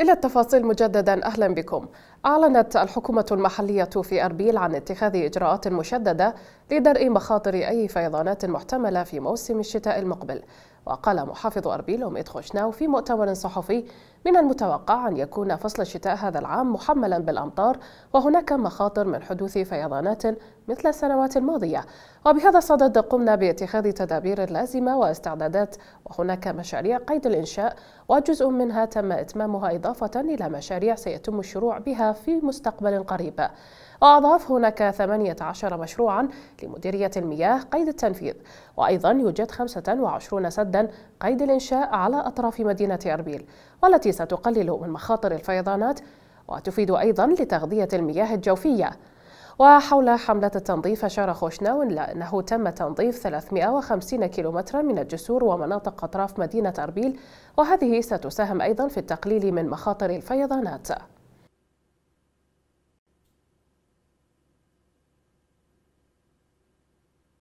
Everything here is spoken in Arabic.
إلى التفاصيل مجددا أهلا بكم أعلنت الحكومة المحلية في أربيل عن اتخاذ إجراءات مشددة لدرء مخاطر أي فيضانات محتملة في موسم الشتاء المقبل وقال محافظ أربيل أميد خوشناو في مؤتمر صحفي من المتوقع أن يكون فصل الشتاء هذا العام محملا بالأمطار وهناك مخاطر من حدوث فيضانات مثل السنوات الماضية وبهذا الصدد قمنا باتخاذ تدابير لازمة واستعدادات وهناك مشاريع قيد الإنشاء وجزء منها تم إتمامها إضافة إلى مشاريع سيتم الشروع بها في مستقبل قريب وأضاف هناك 18 مشروعا لمديرية المياه قيد التنفيذ وأيضا يوجد 25 سد مدا قيد الإنشاء على أطراف مدينة أربيل والتي ستقلل من مخاطر الفيضانات وتفيد أيضا لتغذية المياه الجوفية وحول حملة التنظيف أشار خوشناون لأنه تم تنظيف 350 كيلومترا من الجسور ومناطق أطراف مدينة أربيل وهذه ستساهم أيضا في التقليل من مخاطر الفيضانات